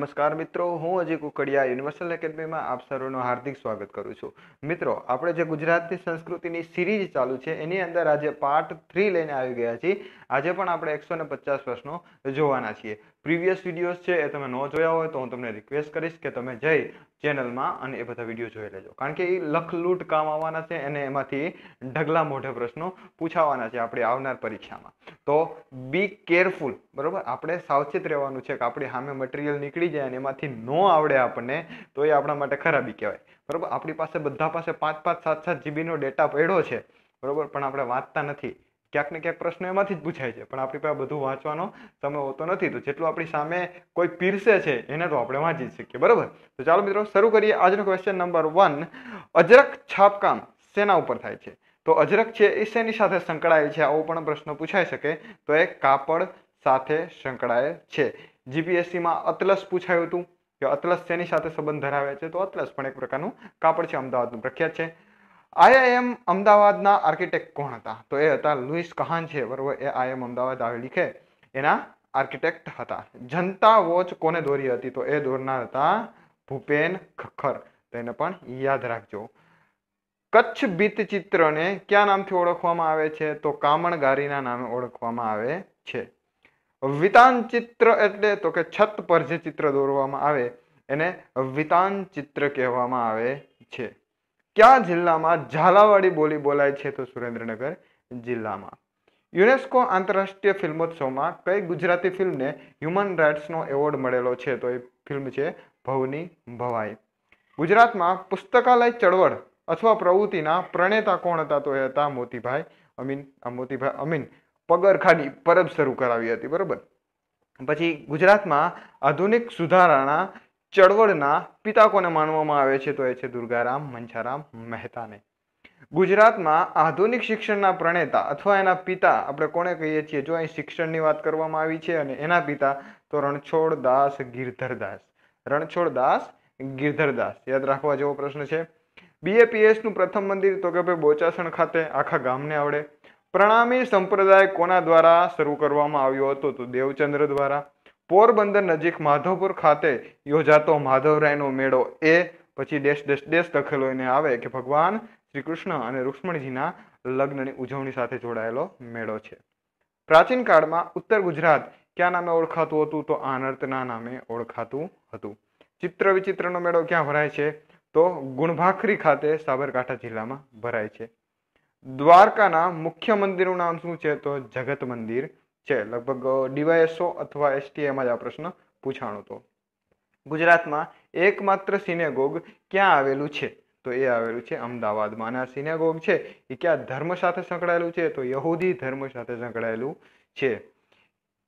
નમસ્કાર મિત્રો હું અજય કુકડિયા યુનિવર્સલ એકેડમીમાં આપ સર્વનું હાર્દિક સ્વાગત કરું છું મિત્રો આપણે જે ગુજરાતની સંસ્કૃતિની સિરીઝ ચાલુ છે એની અંદર આજે પાર્ટ થ્રી લઈને આવી ગયા છીએ આજે પણ આપણે એકસો ને પચાસ પ્રશ્નો જોવાના છીએ પ્રીવિયસ વિડીયોઝ છે એ તમે ન જોયા હોય તો હું તમને રિક્વેસ્ટ કરીશ કે તમે જઈ ચેનલમાં અને એ બધા વિડીયો જોઈ લેજો કારણ કે એ લખલૂટ કામ આવવાના છે અને એમાંથી ઢગલા મોઢે પ્રશ્નો પૂછાવાના છે આપણી આવનાર પરીક્ષામાં તો બી કેરફુલ બરાબર આપણે સાવચેત રહેવાનું છે કે આપણી સામે મટીરિયલ નીકળી જાય અને એમાંથી ન આવડે આપણને તો એ આપણા માટે ખરાબી કહેવાય બરાબર આપણી પાસે બધા પાસે પાંચ પાંચ સાત સાત જીબીનો ડેટા પડ્યો છે બરાબર પણ આપણે વાંચતા નથી ક્યાંક ને ક્યાંક પ્રશ્ન એમાંથી જ પૂછાય છે પણ આપણી પાસે બધું વાંચવાનો સમય હોતો નથી તો જેટલું આપણી સામે કોઈ પીરસે છે એને તો આપણે વાંચી જ શકીએ બરાબર તો ચાલો મિત્રો શરૂ કરીએ આજનો ક્વેશ્ચન નંબર વન અજરક છાપકામ શેના ઉપર થાય છે તો અજરક છે એ શેની સાથે સંકળાયેલ છે આવો પણ પ્રશ્ન પૂછાઈ શકે તો એ કાપડ સાથે સંકળાયેલ છે જીપીએસસીમાં અતલસ પૂછાયું હતું કે અતલસ શેની સાથે સંબંધ ધરાવે છે તો અતલસ પણ એક પ્રકારનું કાપડ છે અમદાવાદનું પ્રખ્યાત છે આઈઆઈએમ અમદાવાદના આર્કિટેક્ટ કોણ હતા તો એ હતા લુઈસ કહાન છે બરોબર એ આઈએમ અમદાવાદ આવેલી છે એના આર્કિટેક્ટ હતા જનતા વોચ કોને દોરી હતી તો એ દોરનાર હતા ભૂપેન ખખર તેને પણ યાદ રાખજો કચ્છ ભીત ચિત્રને કયા નામથી ઓળખવામાં આવે છે તો કામણગારીના નામે ઓળખવામાં આવે છે વિતાન ચિત્ર એટલે તો કે છત પર જે ચિત્ર દોરવામાં આવે એને વિતાન ચિત્ર કહેવામાં આવે છે કયા જિલ્લામાં ઝાલાવાડી બોલી બોલાય છે તો સુરેન્દ્રનગર જિલ્લામાં યુનેસ્કો આંતરરાષ્ટ્રીય ફિલ્મોત્સવમાં કઈ ગુજરાતી ફિલ્મને હ્યુમન રાઇટ્સનો એવોર્ડ મળેલો છે તો એ ફિલ્મ છે ભવની ભવાઈ ગુજરાતમાં પુસ્તકાલય ચળવળ અથવા પ્રવૃત્તિના પ્રણેતા કોણ હતા તો એ હતા મોતીભાઈ અમીન મોતીભાઈ અમીન પગરખાની પરબ શરૂ કરાવી હતી બરાબર પછી ગુજરાતમાં આધુનિક સુધારાના ચળવળના પિતા કોને માનવામાં આવે છે તો એ છે દુર્ગારામ મંછારામ મહેતાને ગુજરાતમાં આધુનિક શિક્ષણના પ્રણેતા અથવા એના પિતા આપણે કોને કહીએ છીએ જો અહીં શિક્ષણની વાત કરવામાં આવી છે અને એના પિતા તો રણછોડ દાસ ગિરધરદાસ રણછોડદાસ ગિરધરદાસ યાદ રાખવા જેવો પ્રશ્ન છે બીએપીએસનું પ્રથમ મંદિર તો કે ભાઈ બોચાસણ ખાતે આખા ગામને આવડે પ્રણામી સંપ્રદાય કોના દ્વારા શરૂ કરવામાં આવ્યો હતો તો દેવચંદ્ર દ્વારા પોરબંદર નજીક માધવપુર ખાતે યોજાતો માધવરાયનો મેળો એ પછી દેશ દેશ દેશ લખેલો એને આવે કે ભગવાન શ્રી કૃષ્ણ અને રૂક્ષ્મણીજીના લગ્નની ઉજવણી સાથે જોડાયેલો મેળો છે પ્રાચીન કાળમાં ઉત્તર ગુજરાત ક્યાં નામે ઓળખાતું હતું તો આનર્તના નામે ઓળખાતું હતું ચિત્ર વિચિત્રનો મેળો ક્યાં ભરાય છે તો ગુણભાખરી ખાતે સાબરકાંઠા જિલ્લામાં ભરાય છે દ્વારકાના મુખ્ય મંદિરનું નામ શું છે તો જગત મંદિર છે લગભગ ડીવાયએસઓ અથવા એસટીએમાં જ આ પ્રશ્ન પૂછાણો તો ગુજરાતમાં એકમાત્ર સિનેગોગ ક્યાં આવેલું છે તો એ આવેલું છે અમદાવાદમાં અને આ સિનેગોગ છે એ ક્યાં ધર્મ સાથે સંકળાયેલું છે તો યહૂદી ધર્મ સાથે સંકળાયેલું છે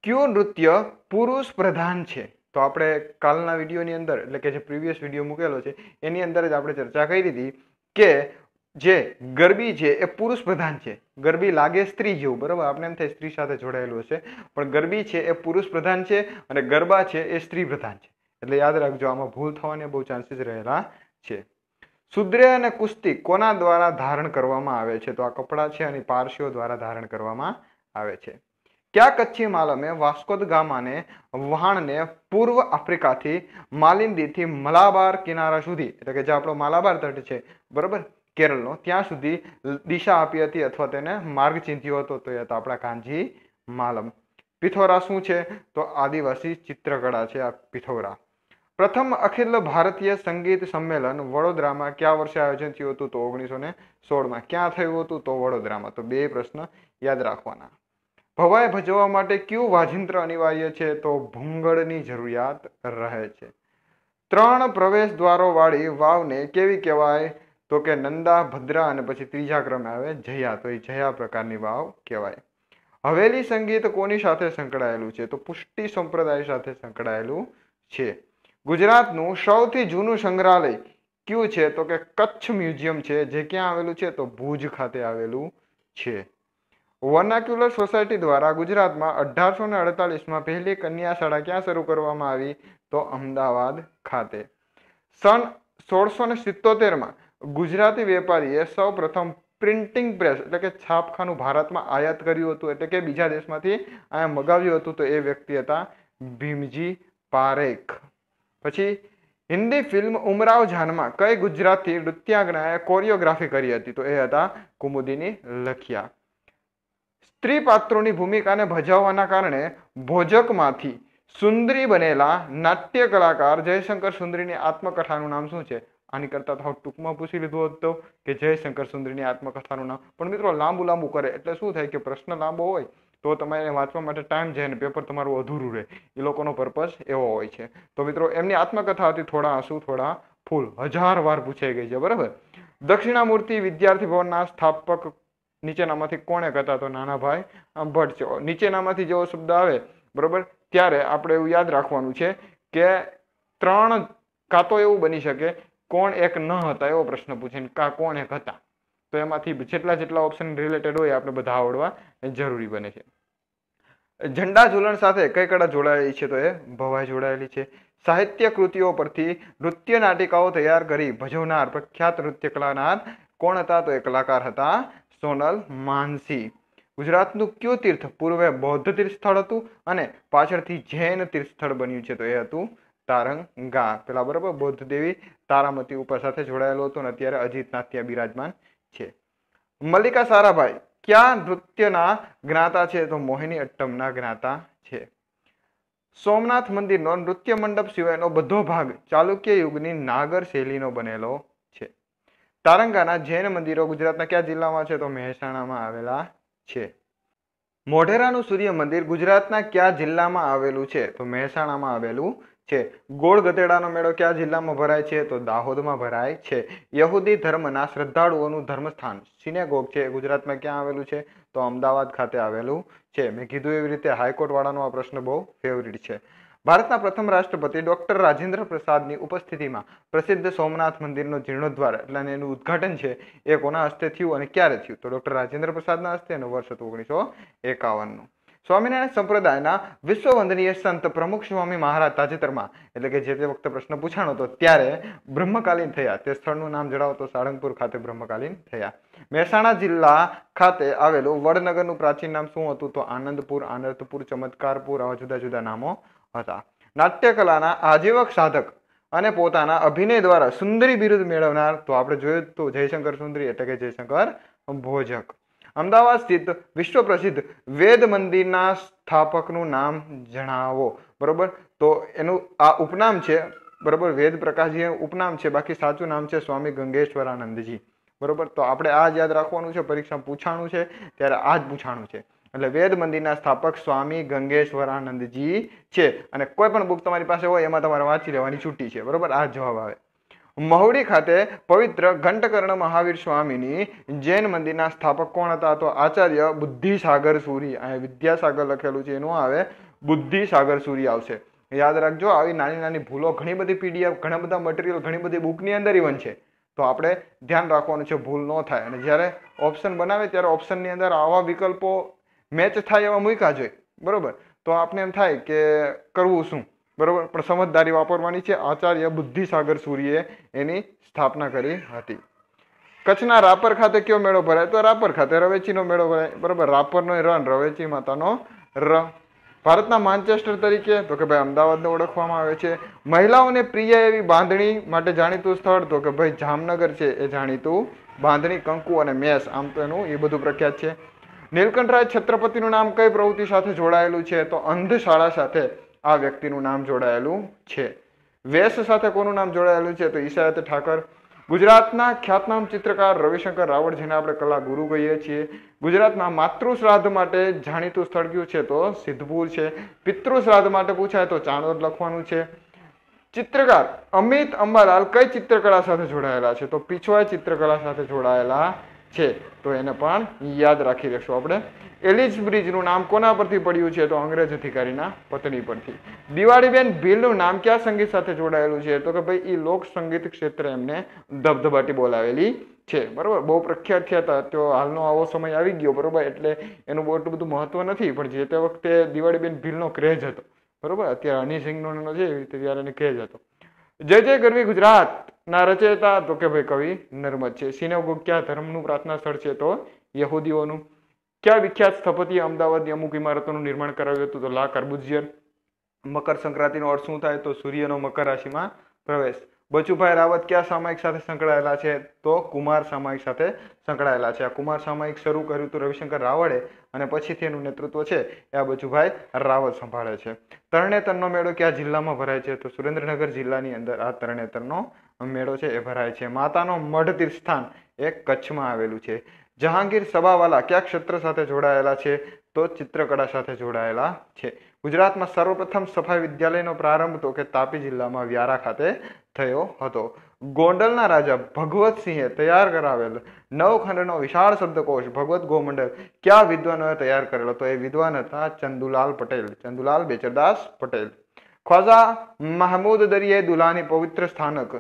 કયું નૃત્ય પુરુષ પ્રધાન છે તો આપણે કાલના વિડીયોની અંદર એટલે કે જે પ્રીવિયસ વિડીયો મૂકેલો છે એની અંદર જ આપણે ચર્ચા કરી હતી કે જે ગરબી છે એ પુરુષ પ્રધાન છે ગરબી લાગે સ્ત્રી જેવું બરાબર આપણે એમ થાય સ્ત્રી સાથે જોડાયેલું છે પણ ગરબી છે એ પુરુષ પ્રધાન છે અને ગરબા છે એ સ્ત્રી પ્રધાન છે એટલે યાદ રાખજો આમાં ભૂલ થવાને બહુ ચાન્સીસ રહેલા છે શુદ્રે અને કુસ્તી કોના દ્વારા ધારણ કરવામાં આવે છે તો આ કપડાં છે અને પારસીઓ દ્વારા ધારણ કરવામાં આવે છે ક્યાં કચ્છી માલમે વાસ્કોદ ગામાને વહાણને પૂર્વ આફ્રિકાથી માલિંદીથી મલાબાર કિનારા સુધી એટલે કે જે આપણો માલાબાર તટ છે બરાબર કેરળનો ત્યાં સુધી દિશા આપી હતી અથવા તેને માર્ગ ચિંધ્યો હતો તો એ હતો આપણા કાંજી માલમ પિથોરા શું છે તો આદિવાસી ચિત્રકળા છે આ પિથોરા પ્રથમ અખિલ ભારતીય સંગીત સંમેલન વડોદરામાં કયા વર્ષે આયોજન થયું હતું તો ઓગણીસો ને સોળમાં ક્યાં થયું હતું તો વડોદરામાં તો બે પ્રશ્ન યાદ રાખવાના ભવાય ભજવવા માટે કયું વાજિંત્ર અનિવાર્ય છે તો ભૂંગળની જરૂરિયાત રહે છે ત્રણ પ્રવેશ દ્વારો વાળી વાવને કેવી કહેવાય તો કે નંદા ભદ્રા અને પછી ત્રીજા ક્રમે આવે જયા તો એ જયા પ્રકારની વાવ કહેવાય હવેલી સંગીત કોની સાથે સંકળાયેલું છે તો પુષ્ટિ સંપ્રદાય સાથે સંકળાયેલું છે ગુજરાતનું સૌથી જૂનું સંગ્રહાલય કયું છે તો કે કચ્છ મ્યુઝિયમ છે જે ક્યાં આવેલું છે તો ભુજ ખાતે આવેલું છે વર્નાક્યુલર સોસાયટી દ્વારા ગુજરાતમાં અઢારસો ને અડતાલીસમાં પહેલી કન્યા શાળા ક્યાં શરૂ કરવામાં આવી તો અમદાવાદ ખાતે સન સોળસો ને સિત્તોતેરમાં ગુજરાતી વેપારીએ સૌ પ્રથમ પ્રિન્ટિંગ પ્રેસ એટલે કે છાપખાનું ભારતમાં આયાત કર્યું હતું એટલે કે બીજા દેશમાંથી અહીંયા મગાવ્યું હતું તો એ વ્યક્તિ હતા ભીમજી પારેખ પછી હિન્દી ફિલ્મ ઉમરાવ જાનમાં કઈ ગુજરાતી નૃત્યાંગનાએ કોરિયોગ્રાફી કરી હતી તો એ હતા કુમુદિની લખિયા સ્ત્રી પાત્રોની ભૂમિકાને ભજાવવાના કારણે ભોજકમાંથી સુંદરી બનેલા નાટ્ય કલાકાર જયશંકર સુંદરીની આત્મકથાનું નામ શું છે આની કરતાં તો ટૂંકમાં પૂછી લીધો હોત તો કે જય શંકર સુંદરીની આત્મકથાનું નામ પણ મિત્રો લાંબુ લાંબુ કરે એટલે શું થાય કે પ્રશ્ન લાંબો હોય તો તમારે વાંચવા માટે ટાઈમ જાય ને પેપર તમારું અધૂરું રહે એ લોકોનો પર્પઝ એવો હોય છે તો મિત્રો એમની આત્મકથા હતી થોડા આંસુ થોડા ફૂલ હજાર વાર પૂછાઈ ગઈ છે બરાબર દક્ષિણામૂર્તિ વિદ્યાર્થી ભવનના સ્થાપક નીચેનામાંથી કોણે કરતા તો નાના ભાઈ ભટ્ટ છે નીચેનામાંથી જેવો શબ્દ આવે બરાબર ત્યારે આપણે એવું યાદ રાખવાનું છે કે ત્રણ કાં તો એવું બની શકે કોણ એક ન હતા એવો પ્રશ્ન પૂછે કા કોણ એક હતા તો એમાંથી જેટલા જેટલા ઓપ્શન રિલેટેડ હોય આપણે બધા આવડવા જરૂરી બને છે ઝંડા ઝૂલણ સાથે કઈ કળા જોડાયેલી છે તો એ ભવાઈ જોડાયેલી છે સાહિત્ય કૃતિઓ પરથી નૃત્ય નાટિકાઓ તૈયાર કરી ભજવનાર પ્રખ્યાત નૃત્ય કલાકાર કોણ હતા તો એ કલાકાર હતા સોનલ માનસી ગુજરાતનું કયું તીર્થ પૂર્વે બૌદ્ધ તીર્થ સ્થળ હતું અને પાછળથી જૈન તીર્થ સ્થળ બન્યું છે તો એ હતું તારંગા પેલા બરાબર દેવી તારામતી ઉપર સાથે જોડાયેલું હતું અને અત્યારે અજીતનાથ ત્યાં બિરાજમાન છે મલ્લિકા સારાભાઈ ક્યાં નૃત્યના જ્ઞાતા છે તો મોહિની અટ્ટમના જ્ઞાતા છે સોમનાથ મંદિરનો નૃત્ય મંડપ સિવાયનો બધો ભાગ ચાલુક્ય યુગની નાગર શૈલીનો બનેલો છે તારંગાના જૈન મંદિરો ગુજરાતના કયા જિલ્લામાં છે તો મહેસાણામાં આવેલા છે મોઢેરાનું સૂર્ય મંદિર ગુજરાતના કયા જિલ્લામાં આવેલું છે તો મહેસાણામાં આવેલું છે ગોળ ગધેડાનો મેળો કયા જિલ્લામાં ભરાય છે તો દાહોદમાં ભરાય છે યહૂદી ધર્મના શ્રદ્ધાળુઓનું ધર્મસ્થાન સિનેગોગ છે ગુજરાતમાં ક્યાં આવેલું છે તો અમદાવાદ ખાતે આવેલું છે મેં કીધું એવી રીતે હાઈકોર્ટવાળાનો આ પ્રશ્ન બહુ ફેવરિટ છે ભારતના પ્રથમ રાષ્ટ્રપતિ ડોક્ટર રાજેન્દ્ર પ્રસાદની ઉપસ્થિતિમાં પ્રસિદ્ધ સોમનાથ મંદિરનો જીર્ણોદ્ધાર એટલે એનું ઉદ્ઘાટન છે એ કોના હસ્તે થયું અને ક્યારે થયું તો ડોક્ટર રાજેન્દ્ર પ્રસાદના હસ્તે એનું વર્ષ હતું ઓગણીસો એકાવનનું સ્વામિનારાયણ સંપ્રદાયના વિશ્વ વંદનીય સંત પ્રમુખ સ્વામી મહારાજ તાજેતરમાં એટલે કે જે તે વખતે પ્રશ્ન પૂછાણો હતો ત્યારે બ્રહ્મકાલીન થયા તે સ્થળનું નામ જણાવો તો સાળંગપુર ખાતે બ્રહ્મકાલીન થયા મહેસાણા જિલ્લા ખાતે આવેલું વડનગરનું પ્રાચીન નામ શું હતું તો આનંદપુર આનંદપુર ચમત્કારપુર આવા જુદા જુદા નામો હતા નાટ્યકલાના આજીવક સાધક અને પોતાના અભિનય દ્વારા સુંદરી બિરુદ મેળવનાર તો આપણે જોયું તો જયશંકર સુંદરી એટલે કે જયશંકર ભોજક અમદાવાદ સ્થિત વિશ્વ પ્રસિદ્ધ વેદ મંદિરના સ્થાપકનું નામ જણાવો બરોબર તો એનું આ ઉપનામ છે બરોબર વેદ પ્રકાશજી ઉપનામ છે બાકી સાચું નામ છે સ્વામી ગંગેશ્વરાનંદજી બરોબર તો આપણે આ યાદ રાખવાનું છે પરીક્ષા પૂછાણું છે ત્યારે આ જ પૂછાણું છે એટલે વેદ મંદિરના સ્થાપક સ્વામી ગંગેશ્વરાનંદજી છે અને કોઈ પણ બુક તમારી પાસે હોય એમાં તમારે વાંચી લેવાની છૂટી છે બરોબર આ જવાબ આવે મહુડી ખાતે પવિત્ર ઘંટકર્ણ મહાવીર સ્વામીની જૈન મંદિરના સ્થાપક કોણ હતા તો આચાર્ય બુદ્ધિસાગર સૂરી અહીંયા વિદ્યાસાગર લખેલું છે એનું આવે બુદ્ધિસાગર સૂરી આવશે યાદ રાખજો આવી નાની નાની ભૂલો ઘણી બધી પીડીએફ ઘણા બધા મટીરિયલ ઘણી બધી બુકની અંદર ઇવન છે તો આપણે ધ્યાન રાખવાનું છે ભૂલ ન થાય અને જ્યારે ઓપ્શન બનાવે ત્યારે ઓપ્શનની અંદર આવા વિકલ્પો મેચ થાય એવા મૂક્યા જોઈએ બરાબર તો આપણે એમ થાય કે કરવું શું બરાબર પણ સમજદારી વાપરવાની છે આચાર્ય બુદ્ધિસાગર સૂર્યએ એની સ્થાપના કરી હતી કચ્છના રાપર ખાતે કયો મેળો ભરાય તો રાપર ખાતે રવેચીનો મેળો ભરાય બરાબર રાપરનો રણ રવેચી માતાનો ર ભારતના માન્ચેસ્ટર તરીકે તો કે ભાઈ અમદાવાદને ઓળખવામાં આવે છે મહિલાઓને પ્રિય એવી બાંધણી માટે જાણીતું સ્થળ તો કે ભાઈ જામનગર છે એ જાણીતું બાંધણી કંકુ અને મેસ આમ તો એનું એ બધું પ્રખ્યાત છે નીલકંઠરાય છત્રપતિનું નામ કઈ પ્રવૃત્તિ સાથે જોડાયેલું છે તો અંધશાળા સાથે આ વ્યક્તિનું નામ જોડાયેલું છે વેશ સાથે કોનું નામ જોડાયેલું છે તો ઈશાયત ઠાકર ગુજરાતના ખ્યાતનામ ચિત્રકાર રવિશંકર રાવળ જેને આપણે કલા ગુરુ કહીએ છીએ ગુજરાતમાં માતૃ શ્રાદ્ધ માટે જાણીતું સ્થળ કયું છે તો સિદ્ધપુર છે પિતૃ શ્રાદ્ધ માટે પૂછાય તો ચાણોદ લખવાનું છે ચિત્રકાર અમિત અંબાલાલ કઈ ચિત્રકળા સાથે જોડાયેલા છે તો પીછવાય ચિત્રકળા સાથે જોડાયેલા છે તો એને પણ યાદ રાખી લેશું આપણે એલિઝ બ્રિજનું નામ કોના પરથી પડ્યું છે તો અંગ્રેજ અધિકારીના પત્ની પરથી દિવાળીબેન ભીલનું નામ ક્યાં સંગીત સાથે જોડાયેલું છે તો કે ભાઈ એ લોક સંગીત ક્ષેત્રે એમને ધબધબાટી બોલાવેલી છે બરાબર બહુ પ્રખ્યાત થયા હતા તો હાલનો આવો સમય આવી ગયો બરાબર એટલે એનું બહુ એટલું બધું મહત્વ નથી પણ જે તે વખતે દિવાળીબેન ભીલનો ક્રેઝ હતો બરાબર અત્યારે હની સિંહનો છે ત્યારે એને ક્રેઝ હતો જય જય ગરવી ગુજરાત ના રચયતા તો કે ભાઈ કવિ નર્મદ છે સિનેગોગ ક્યાં ધર્મનું પ્રાર્થના સ્થળ છે તો યહૂદીઓનું ક્યાં વિખ્યાત સ્થપતિએ અમદાવાદની અમુક ઇમારતોનું નિર્માણ કરાવ્યું હતું તો લા કર્બુઝિયર મકર સંક્રાંતિનો અર્થ શું થાય તો સૂર્યનો મકર રાશિમાં પ્રવેશ બચુભાઈ રાવત ક્યાં સામાયિક સાથે સંકળાયેલા છે તો કુમાર સામાયિક સાથે સંકળાયેલા છે આ કુમાર સામાયિક શરૂ કર્યું હતું રવિશંકર રાવળે અને પછીથી એનું નેતૃત્વ છે એ આ બચુભાઈ રાવત સંભાળે છે તરણેતરનો મેળો ક્યાં જિલ્લામાં ભરાય છે તો સુરેન્દ્રનગર જિલ્લાની અંદર આ તરણેતરનો મેળો છે એ ભરાય છે માતાનો મઢ તીર્થસ્થાન એ કચ્છમાં આવેલું છે જહાંગીર સભાવાલા કયા ક્ષેત્ર સાથે જોડાયેલા છે તો ચિત્રકળા સાથે જોડાયેલા છે ગુજરાતમાં સર્વપ્રથમ સફાઈ વિદ્યાલયનો પ્રારંભ તો કે તાપી જિલ્લામાં વ્યારા ખાતે થયો હતો ગોંડલના રાજા ભગવતસિંહે તૈયાર કરાવેલ નવખંડનો વિશાળ શબ્દકોશ ભગવત ગોમંડલ કયા વિદ્વાનોએ તૈયાર કરેલો તો એ વિદ્વાન હતા ચંદુલાલ પટેલ ચંદુલાલ બેચરદાસ પટેલ ખ્વાજા મહમૂદ દરિયે દુલાની પવિત્ર સ્થાનક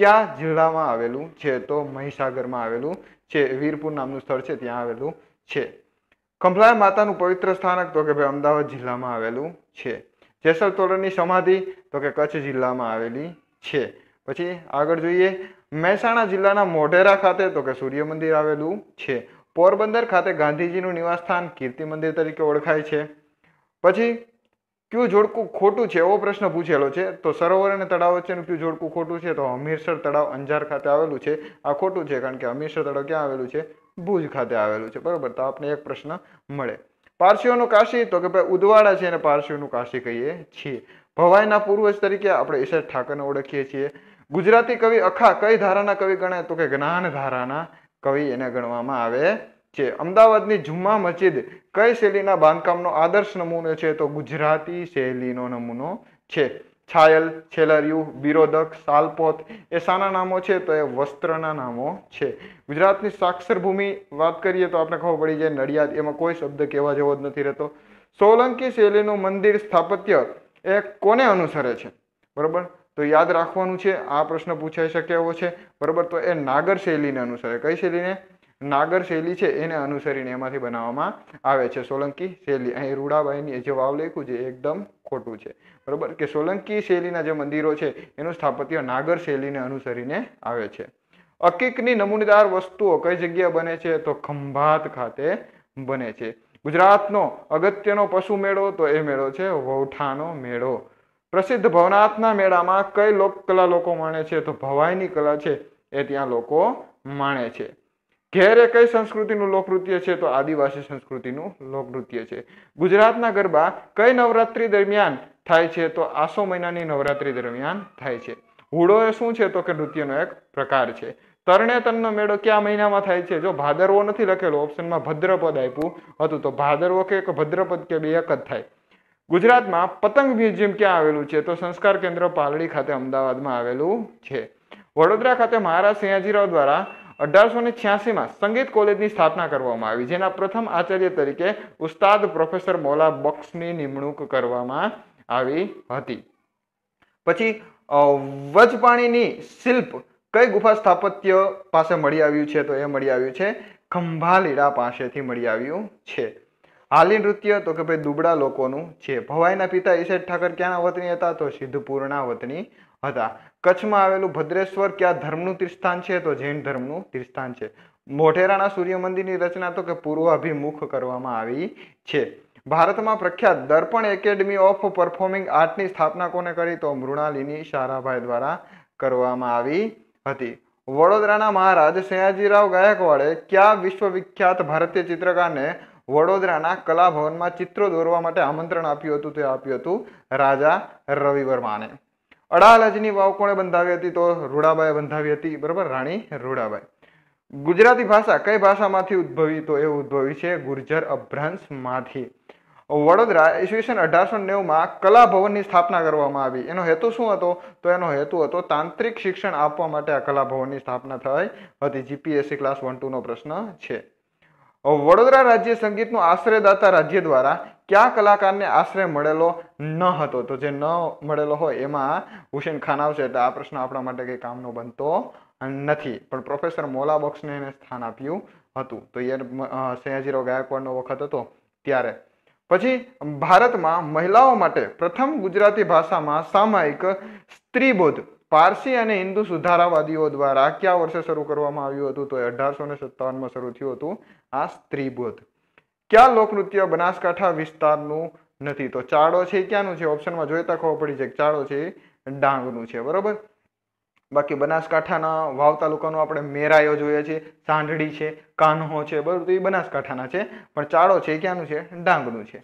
કયા જિલ્લામાં આવેલું છે તો મહીસાગરમાં આવેલું છે વીરપુર નામનું સ્થળ છે ત્યાં આવેલું છે કંભલાય માતાનું પવિત્ર સ્થાનક તો કે ભાઈ અમદાવાદ જિલ્લામાં આવેલું છે જેસલ તોરણની સમાધિ તો કે કચ્છ જિલ્લામાં આવેલી છે પછી આગળ જોઈએ મહેસાણા જિલ્લાના મોઢેરા ખાતે તો કે સૂર્ય મંદિર આવેલું છે પોરબંદર ખાતે ગાંધીજીનું નિવાસ સ્થાન કીર્તિ મંદિર તરીકે ઓળખાય છે પછી કયું જોડકું ખોટું છે એવો પ્રશ્ન પૂછેલો છે તો સરોવર અને તળાવ વચ્ચેનું કયું જોડકું ખોટું છે તો હમીરસર તળાવ અંજાર ખાતે આવેલું છે આ ખોટું છે કારણ કે હમીરસર તળાવ ક્યાં આવેલું છે ભુજ ખાતે આવેલું છે બરાબર તો આપને એક પ્રશ્ન મળે પારસીઓનું કાશી તો કે ભાઈ ઉદવાડા છે અને પારસીઓનું કાશી કહીએ છીએ ભવાઈના પૂર્વજ તરીકે આપણે ઈશર ઠાકરને ઓળખીએ છીએ ગુજરાતી કવિ અખા કઈ ધારાના કવિ ગણાય તો કે જ્ઞાન ધારાના કવિ એને ગણવામાં આવે છે અમદાવાદની જુમ્મા મસ્જિદ કઈ શૈલીના બાંધકામનો આદર્શ નમૂનો છે તો ગુજરાતી શૈલીનો નમૂનો છે છાયલ છેલરિયું બિરોદક સાલપોત એ શાના નામો છે તો એ વસ્ત્રના નામો છે ગુજરાતની સાક્ષર ભૂમિ વાત કરીએ તો આપણે ખબર પડી જાય નડિયાદ એમાં કોઈ શબ્દ કહેવા જેવો જ નથી રહેતો સોલંકી શૈલીનું મંદિર સ્થાપત્ય એ કોને અનુસરે છે બરાબર તો યાદ રાખવાનું છે આ પ્રશ્ન પૂછાઈ શકે એવો છે બરાબર તો એ નાગર શૈલીને અનુસરે કઈ શૈલીને નાગર શૈલી છે એને અનુસરીને એમાંથી બનાવવામાં આવે છે સોલંકી શૈલી અહીં રૂડાબાઈની જે વાવ લખ્યું છે એકદમ ખોટું છે બરાબર કે સોલંકી શૈલીના જે મંદિરો છે એનું સ્થાપત્ય નાગર શૈલીને અનુસરીને આવે છે અકીકની નમૂનેદાર વસ્તુઓ કઈ જગ્યા બને છે તો ખંભાત ખાતે બને છે ગુજરાતનો અગત્યનો પશુ મેળો તો એ મેળો છે વૌઠાનો મેળો પ્રસિદ્ધ ભવનાથના મેળામાં કઈ લોકકલા લોકો માણે છે તો ભવાઈની કલા છે એ ત્યાં લોકો માણે છે ઘેરે કઈ સંસ્કૃતિનું લોકનૃત્ય છે તો આદિવાસી સંસ્કૃતિનું લોકનૃત્ય છે ગુજરાતના ગરબા કઈ નવરાત્રી દરમિયાન થાય છે તો આસો મહિનાની નવરાત્રી દરમિયાન થાય છે હુડો એ શું છે તો કે નૃત્યનો એક પ્રકાર છે તરણેતરનો મેળો કયા મહિનામાં થાય છે જો ભાદરવો નથી લખેલો ઓપ્શનમાં ભદ્રપદ આપ્યું હતું તો ભાદરવો કે એક ભદ્રપદ કે બે એક જ થાય ગુજરાતમાં પતંગ મ્યુઝિયમ ક્યાં આવેલું છે તો સંસ્કાર કેન્દ્ર પાલડી ખાતે અમદાવાદમાં આવેલું છે વડોદરા ખાતે મહારાજ સયાજીરાવ દ્વારા અઢારસો ને છ્યાસીમાં સંગીત કોલેજની સ્થાપના કરવામાં આવી જેના પ્રથમ આચાર્ય તરીકે ઉસ્તાદ પ્રોફેસર મોલા બક્ષની નિમણૂક કરવામાં આવી હતી પછી વજપાણીની શિલ્પ કઈ ગુફા સ્થાપત્ય પાસે મળી આવ્યું છે તો એ મળી આવ્યું છે ખંભાલીડા પાસેથી મળી આવ્યું છે હાલી નૃત્ય તો કે ભાઈ દુબળા લોકોનું છે ભવાઈના પિતા ઈશેદ ઠાકર ક્યાંના વતની હતા તો સિદ્ધપુરના વતની હતા કચ્છમાં આવેલું ભદ્રેશ્વર ક્યાં ધર્મનું તીર્થસ્થાન છે તો જૈન ધર્મનું તીર્થસ્થાન છે મોઢેરાના સૂર્ય મંદિરની રચના તો કે પૂર્વાભિમુખ કરવામાં આવી છે ભારતમાં પ્રખ્યાત દર્પણ એકેડમી ઓફ પરફોર્મિંગ આર્ટની સ્થાપના કોને કરી તો મૃણાલીની શારાભાઈ દ્વારા કરવામાં આવી હતી વડોદરાના મહારાજ સયાજીરાવ ગાયકવાડે કયા વિશ્વવિખ્યાત ભારતીય ચિત્રકારને વડોદરાના કલાભવનમાં ચિત્રો દોરવા માટે આમંત્રણ આપ્યું હતું તે આપ્યું હતું રાજા રવિ વર્માને અડાલજની વાવ કોણે બંધાવી હતી તો રૂડાબાએ બંધાવી હતી બરાબર રાણી રૂડાબાઈ ગુજરાતી ભાષા કઈ ભાષામાંથી ઉદ્ભવી તો એ ઉદ્ભવી છે ગુર્જર અભ્રંશમાંથી વડોદરા ઈસવીસન અઢારસો નેવુંમાં કલા ભવનની સ્થાપના કરવામાં આવી એનો હેતુ શું હતો તો એનો હેતુ હતો તાંત્રિક શિક્ષણ આપવા માટે આ કલા ભવનની સ્થાપના થઈ હતી જીપીએસસી ક્લાસ વન ટુનો પ્રશ્ન છે વડોદરા રાજ્ય સંગીતનો આશ્રયદાતા રાજ્ય દ્વારા કયા કલાકારને આશ્રય મળેલો ન હતો તો જે ન મળેલો હોય એમાં હુસેન ખાન આવશે એટલે આ પ્રશ્ન આપણા માટે કંઈ કામનો બનતો નથી પણ પ્રોફેસર મોલા બક્ષને એને સ્થાન આપ્યું હતું તો એ સયાજીરાવ ગાયકવાડનો વખત હતો ત્યારે પછી ભારતમાં મહિલાઓ માટે પ્રથમ ગુજરાતી ભાષામાં સામાયિક સ્ત્રીબોધ પારસી અને હિન્દુ સુધારાવાદીઓ દ્વારા કયા વર્ષે શરૂ કરવામાં આવ્યું હતું તો એ અઢારસો ને સત્તાવનમાં શરૂ થયું હતું આ સ્ત્રીબોધ ક્યાં લોકનૃત્ય બનાસકાંઠા વિસ્તારનું નથી તો ચાળો છે ક્યાંનું છે ઓપ્શનમાં જોઈતા ખબર પડી છે ચાળો છે ડાંગનું છે બરોબર બાકી બનાસકાંઠાના વાવ તાલુકાનો આપણે મેરાયો જોઈએ છે સાંઢળી છે કાન્હો છે બરોબર એ બનાસકાંઠાના છે પણ ચાળો છે ક્યાંનું છે ડાંગનું છે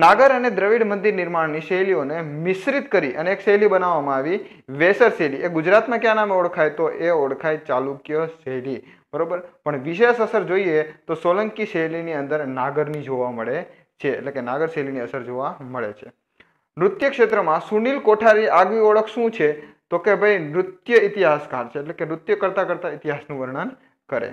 નાગર અને દ્રવિડ મંદિર નિર્માણની શૈલીઓને મિશ્રિત કરી અને એક શૈલી બનાવવામાં આવી વેસર શૈલી એ ગુજરાતમાં ક્યાં નામે ઓળખાય તો એ ઓળખાય ચાલુક્ય શૈલી બરોબર પણ વિશેષ અસર જોઈએ તો સોલંકી શૈલીની અંદર નાગરની જોવા મળે છે એટલે કે નાગર શૈલીની અસર જોવા મળે છે નૃત્ય ક્ષેત્રમાં સુનિલ કોઠારી આગવી ઓળખ શું છે તો કે ભાઈ નૃત્ય ઇતિહાસકાર છે એટલે કે નૃત્ય કરતા કરતા ઇતિહાસનું વર્ણન કરે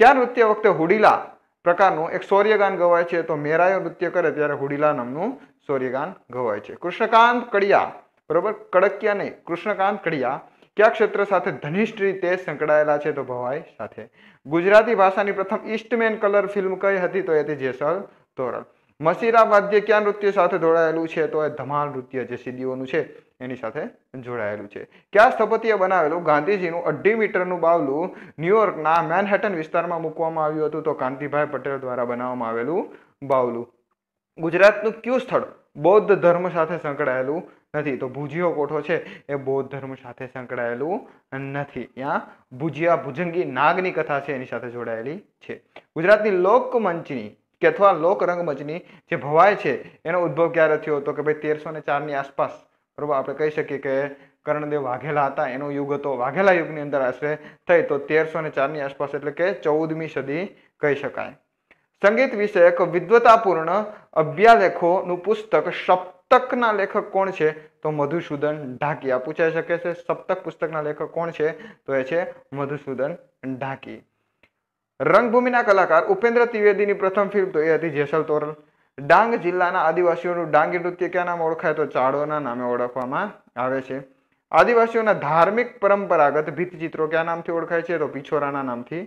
ક્યાં નૃત્ય વખતે હુડીલા પ્રકારનું એક શૌર્યગાન ગવાય છે તો મેરાયો નૃત્ય કરે ત્યારે હુડીલા નામનું શૌર્યગાન ગવાય છે કૃષ્ણકાંત કડિયા બરોબર કડકિયા નહીં કૃષ્ણકાંત કડિયા કયા ક્ષેત્ર સાથે ધનિષ્ઠ રીતે સંકળાયેલા છે તો ભવાઈ સાથે ગુજરાતી ભાષાની પ્રથમ ઈસ્ટમેન કલર ફિલ્મ કઈ હતી તો એ હતી જેસલ તોરલ મસીરા વાદ્ય ક્યાં નૃત્ય સાથે જોડાયેલું છે તો એ ધમાલ નૃત્ય જે સિદ્ધિઓનું છે એની સાથે જોડાયેલું છે કયા સ્થપતિએ બનાવેલું ગાંધીજીનું અઢી મીટરનું બાવલું ન્યુયોર્કના મેનહેટન વિસ્તારમાં મૂકવામાં આવ્યું હતું તો કાંતિભાઈ પટેલ દ્વારા બનાવવામાં આવેલું બાવલું ગુજરાતનું કયું સ્થળ બૌદ્ધ ધર્મ સાથે સંકળાયેલું નથી તો ભુજિયો કોઠો છે એ બૌદ્ધ ધર્મ સાથે સંકળાયેલું નથી ત્યાં ભુજિયા ભુજંગી નાગની કથા છે એની સાથે જોડાયેલી છે ગુજરાતની લોકમંચની કે અથવા લોક રંગમંચની જે ભવાય છે એનો ઉદ્ભવ ક્યારે થયો હતો કે ભાઈ તેરસો ને ચારની આસપાસ બરોબર આપણે કહી શકીએ કે કર્ણદેવ વાઘેલા હતા એનો યુગ હતો વાઘેલા યુગની અંદર આશરે થઈ તો તેરસો ને ચારની આસપાસ એટલે કે ચૌદમી સદી કહી શકાય સંગીત વિષયક વિદ્વતાપૂર્ણ અભ્યાલેખોનું પુસ્તક સપ્તકના લેખક કોણ છે તો મધુસૂદન ઢાકી આ પૂછાઈ શકે છે સપ્તક પુસ્તકના લેખક કોણ છે તો એ છે મધુસૂદન ઢાકી રંગભૂમિના કલાકાર ઉપેન્દ્ર ત્રિવેદીની પ્રથમ ફિલ્મ તો એ હતી જેસલ તોરલ ડાંગ જિલ્લાના આદિવાસીઓનું ડાંગી નૃત્ય ક્યાં નામ ઓળખાય તો ચાડોના નામે ઓળખવામાં આવે છે આદિવાસીઓના ધાર્મિક પરંપરાગત ભીતચિત્રો ક્યાં નામથી ઓળખાય છે તો પિછોરાના નામથી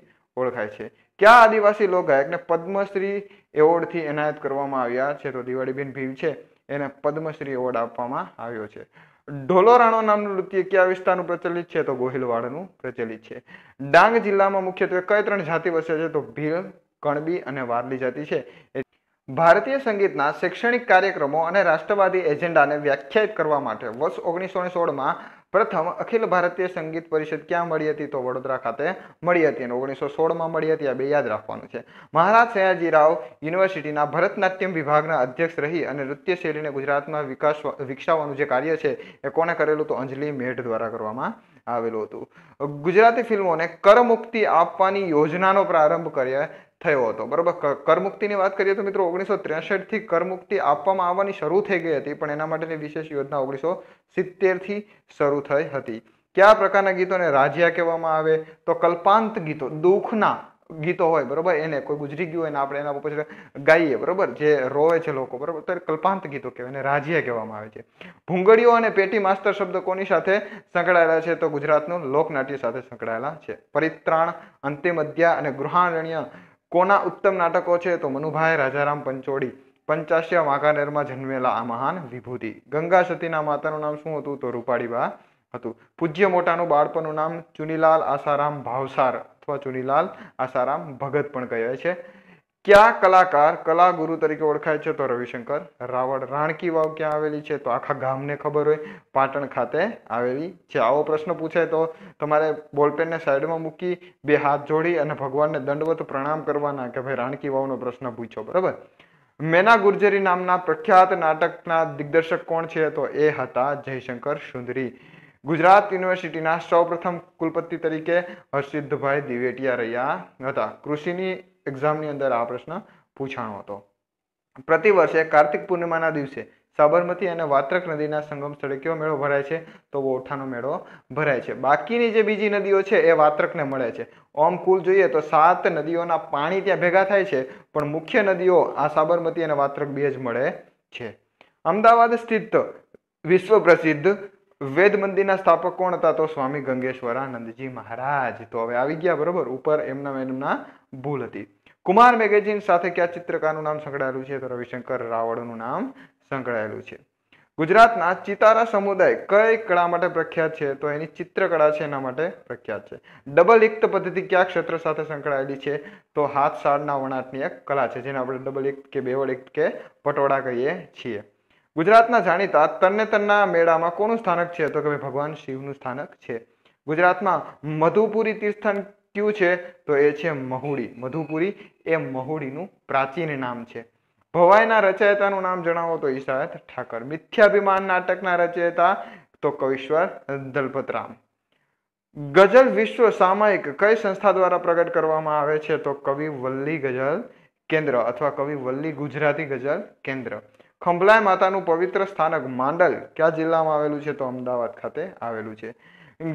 ઓળખાય છે ક્યાં આદિવાસી લોકગાયકને પદ્મશ્રી એવોર્ડથી એનાયત કરવામાં આવ્યા છે તો દિવાળીબેન ભીમ છે એને પદ્મશ્રી એવોર્ડ આપવામાં આવ્યો છે ઢોલોરાણો નામનું નૃત્ય કયા વિસ્તારનું પ્રચલિત છે તો ગોહિલવાડનું પ્રચલિત છે ડાંગ જિલ્લામાં મુખ્યત્વે કઈ ત્રણ જાતિ વસે છે તો ભીલ કણબી અને વારલી જાતિ છે ભારતીય સંગીતના શૈક્ષણિક કાર્યક્રમો અને રાષ્ટ્રવાદી એજન્ડાને વ્યાખ્યાયિત કરવા માટે વર્ષ ઓગણીસો સોળમાં પ્રથમ અખિલ ભારતીય સંગીત પરિષદ ક્યાં મળી હતી તો વડોદરા ખાતે મળી હતી અને ઓગણીસો સોળમાં મળી હતી આ બે યાદ રાખવાનું છે મહારાજ સયાજીરાવ યુનિવર્સિટીના ભરતનાટ્યમ વિભાગના અધ્યક્ષ રહી અને નૃત્ય શૈલીને ગુજરાતમાં વિકાસ વિકસાવવાનું જે કાર્ય છે એ કોણે કરેલું તો અંજલિ મેઢ દ્વારા કરવામાં આવેલું હતું ગુજરાતી ફિલ્મોને કરમુક્તિ આપવાની યોજનાનો પ્રારંભ કર્યા થયો હતો બરાબર કરમુક્તિની વાત કરીએ તો મિત્રો ઓગણીસો ત્રેસઠથી કરમુક્તિ આપવામાં આવવાની શરૂ થઈ ગઈ હતી પણ એના માટેની વિશેષ યોજના ઓગણીસો સિત્તેરથી શરૂ થઈ હતી કયા પ્રકારના ગીતોને રાજ્યા કહેવામાં આવે તો કલ્પાંત ગીતો દુઃખના ગીતો હોય બરાબર એને કોઈ ગુજરી ગયું હોય ને આપણે એના ઉપર ગાઈએ બરાબર જે રોવે છે લોકો બરાબર તો કલ્પાંત ગીતો કહેવાય એને રાજ્યા કહેવામાં આવે છે ભૂંગળીઓ અને પેટી માસ્ટર શબ્દ કોની સાથે સંકળાયેલા છે તો ગુજરાતનું લોકનાટ્ય સાથે સંકળાયેલા છે પરિત્રાણ અંતિમધ્યા અને ગૃહારણ્ય કોના ઉત્તમ નાટકો છે તો મનુભાઈ રાજારામ પંચોડી પંચાશ્યા વાંકાનેરમાં જન્મેલા આ મહાન વિભૂતિ ગંગા સતીના માતાનું નામ શું હતું તો રૂપાળીબા હતું પૂજ્ય મોટાનું બાળપણનું નામ ચુનીલાલ આસારામ ભાવસાર અથવા ચુનીલાલ આસારામ ભગત પણ કહેવાય છે કયા કલાકાર કલા ગુરુ તરીકે ઓળખાય છે તો રવિશંકર રાવળ રાણકી વાવ ક્યાં આવેલી છે તો આખા ગામને ખબર હોય પાટણ ખાતે આવેલી છે આવો પ્રશ્ન પૂછાય તો તમારે બોલપેનને સાઈડમાં મૂકી બે હાથ જોડી અને ભગવાનને દંડવત પ્રણામ કરવાના કે ભાઈ રાણકી વાવનો પ્રશ્ન પૂછો બરાબર મેના ગુર્જરી નામના પ્રખ્યાત નાટકના દિગ્દર્શક કોણ છે તો એ હતા જયશંકર સુંદરી ગુજરાત યુનિવર્સિટીના સૌપ્રથમ કુલપતિ તરીકે હર્ષિદ્ધભાઈ દિવેટિયા રહ્યા હતા કૃષિની એક્ઝામની અંદર આ પ્રશ્ન પૂછાણો હતો પ્રતિ વર્ષે કાર્તિક પૂર્ણિમાના દિવસે સાબરમતી અને વાત્રક નદીના સંગમ સ્થળે કયો મેળો ભરાય છે તો ઓઠાનો મેળો ભરાય છે બાકીની જે બીજી નદીઓ છે એ વાત્રકને મળે છે ઓમ કુલ જોઈએ તો સાત નદીઓના પાણી ત્યાં ભેગા થાય છે પણ મુખ્ય નદીઓ આ સાબરમતી અને વાત્રક બે જ મળે છે અમદાવાદ સ્થિત વિશ્વ પ્રસિદ્ધ વેદ મંદિરના સ્થાપક કોણ હતા તો સ્વામી ગંગેશ્વરાનંદજી મહારાજ તો હવે આવી ગયા બરોબર ઉપર એમના એમના ભૂલ હતી કુમાર મેગેઝિન સાથે કયા ચિત્રકારનું નામ સંકળાયેલું છે તો રવિશંકર રાવળનું નામ સંકળાયેલું છે ગુજરાતના ચિતારા સમુદાય કઈ કળા માટે પ્રખ્યાત છે તો એની ચિત્રકળા છે એના માટે પ્રખ્યાત છે ડબલ ઇક્ત પદ્ધતિ કયા ક્ષેત્ર સાથે સંકળાયેલી છે તો હાથ સાળના વણાટની એક કલા છે જેને આપણે ડબલ ઇક્ત કે બેવડ ઇક્ત કે પટોળા કહીએ છીએ ગુજરાતના જાણીતા તન્નેતનના મેળામાં કોનું સ્થાનક છે તો કે ભાઈ ભગવાન શિવનું સ્થાનક છે ગુજરાતમાં મધુપુરી તીર્થન કયું છે તો એ છે મહુડી મધુપુરી એ મહુડીનું પ્રાચીન નામ છે ભવાઈના રચયિતાનું નામ જણાવો તો ઈશાયત ઠાકર મિથ્યાભિમાન નાટકના રચયતા તો કવિશ્વર દલપતરામ ગઝલ વિશ્વ સામાયિક કઈ સંસ્થા દ્વારા પ્રગટ કરવામાં આવે છે તો કવિ વલ્લી ગઝલ કેન્દ્ર અથવા કવિ વલ્લી ગુજરાતી ગઝલ કેન્દ્ર ખંભલાય માતાનું પવિત્ર સ્થાનક માંડલ કયા જિલ્લામાં આવેલું છે તો અમદાવાદ ખાતે આવેલું છે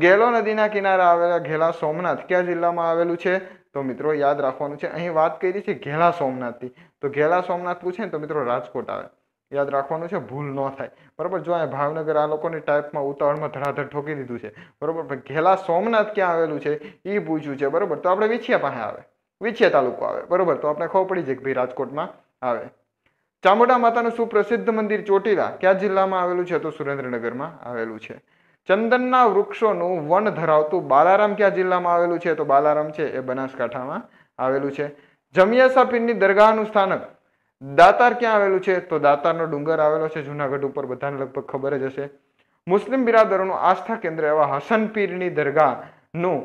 ગેલો નદીના કિનારે આવેલા ઘેલા સોમનાથ કયા જિલ્લામાં આવેલું છે તો મિત્રો યાદ રાખવાનું છે અહીં વાત કરી છે ઘેલા સોમનાથથી તો ઘેલા સોમનાથ પૂછે ને તો મિત્રો રાજકોટ આવે યાદ રાખવાનું છે ભૂલ ન થાય બરાબર જો અહીંયા ભાવનગર આ લોકોની ટાઈપમાં ઉતાવળમાં ધડાધડ ઠોકી દીધું છે બરાબર ઘેલા સોમનાથ ક્યાં આવેલું છે એ પૂછ્યું છે બરાબર તો આપણે વિછિયા પાસે આવે વિછીયા તાલુકો આવે બરાબર તો આપણે ખબર પડી જાય કે ભાઈ રાજકોટમાં આવે ચામુંડા માતાનું સુપ્રસિદ્ધ મંદિર ચોટીલા કયા જિલ્લામાં આવેલું છે તો સુરેન્દ્રનગરમાં આવેલું છે ચંદનના વૃક્ષોનું વન ધરાવતું બાલારામ કયા જિલ્લામાં આવેલું છે તો બાલારામ છે એ બનાસકાંઠામાં આવેલું છે જમિયાસા પીરની દરગાહનું સ્થાનક દાતાર ક્યાં આવેલું છે તો દાતારનો ડુંગર આવેલો છે જુનાગઢ ઉપર બધાને લગભગ ખબર જ હશે મુસ્લિમ બિરાદરોનું આસ્થા કેન્દ્ર એવા હસન પીરની દરગાહનું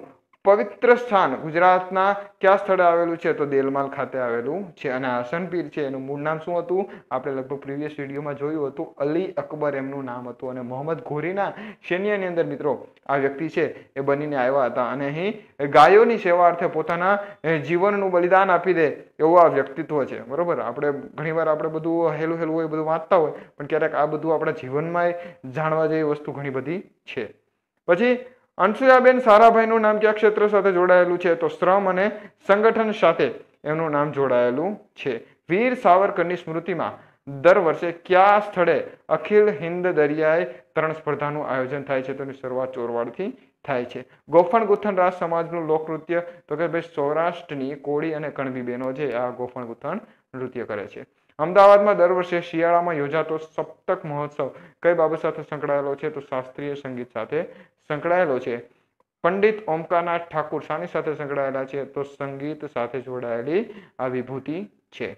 પવિત્ર સ્થાન ગુજરાતના કયા સ્થળે આવેલું છે તો દેલમાલ ખાતે આવેલું છે અને આસન છે એનું મૂળ નામ શું હતું આપણે લગભગ પ્રીવિયસ વિડીયોમાં જોયું હતું અલી અકબર એમનું નામ હતું અને મોહમ્મદ ઘોરીના સૈન્યની અંદર મિત્રો આ વ્યક્તિ છે એ બનીને આવ્યા હતા અને અહીં ગાયોની સેવા અર્થે પોતાના જીવનનું બલિદાન આપી દે એવું આ વ્યક્તિત્વ છે બરોબર આપણે ઘણીવાર આપણે બધું હેલું હેલું હોય બધું વાંચતા હોય પણ ક્યારેક આ બધું આપણા જીવનમાં જાણવા જેવી વસ્તુ ઘણી બધી છે પછી અંશુયાબેન સારાભાઈનું નામ કયા ક્ષેત્ર સાથે જોડાયેલું છે તો શ્રમ અને સંગઠન સાથે એમનું નામ જોડાયેલું છે વીર સાવરકરની સ્મૃતિમાં દર વર્ષે કયા સ્થળે અખિલ હિન્દ દરિયાએ તરણ સ્પર્ધાનું આયોજન થાય છે તેની શરૂઆત ચોરવાડથી થાય છે ગોફણ ગુથણ રાજ સમાજનું લોકનૃત્ય તો કે ભાઈ સૌરાષ્ટ્રની કોળી અને કણબી બહેનો છે આ ગોફણ ગુથણ નૃત્ય કરે છે અમદાવાદમાં દર વર્ષે શિયાળામાં યોજાતો સપ્તક મહોત્સવ કઈ બાબત સાથે સંકળાયેલો છે તો શાસ્ત્રીય સંગીત સાથે સંકળાયેલો છે પંડિત ઓમકાનાથ ઠાકુર શાની સાથે સંકળાયેલા છે તો સંગીત સાથે જોડાયેલી આ વિભૂતિ છે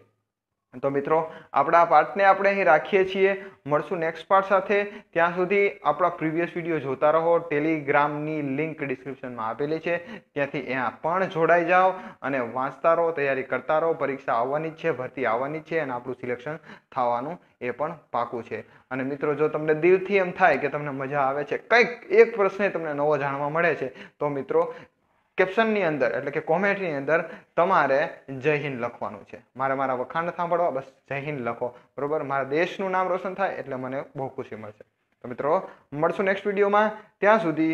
તો મિત્રો આપણા આ પાર્ટને આપણે અહીં રાખીએ છીએ મળશું નેક્સ્ટ પાર્ટ સાથે ત્યાં સુધી આપણા પ્રીવિયસ વિડીયો જોતા રહો ટેલિગ્રામની લિંક ડિસ્ક્રિપ્શનમાં આપેલી છે ત્યાંથી ત્યાં પણ જોડાઈ જાઓ અને વાંચતા રહો તૈયારી કરતા રહો પરીક્ષા આવવાની જ છે ભરતી આવવાની જ છે અને આપણું સિલેક્શન થવાનું એ પણ પાકું છે અને મિત્રો જો તમને દિલથી એમ થાય કે તમને મજા આવે છે કંઈક એક પ્રશ્ને તમને નવો જાણવા મળે છે તો મિત્રો કેપ્શનની અંદર એટલે કે કોમેન્ટની અંદર તમારે જય હિન્દ લખવાનું છે મારે મારા વખાણ સાંભળવા બસ જય હિન્દ લખો બરોબર મારા દેશનું નામ રોશન થાય એટલે મને બહુ ખુશી મળશે તો મિત્રો મળશું નેક્સ્ટ વિડીયોમાં ત્યાં સુધી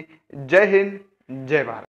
જય હિન્દ જય ભારત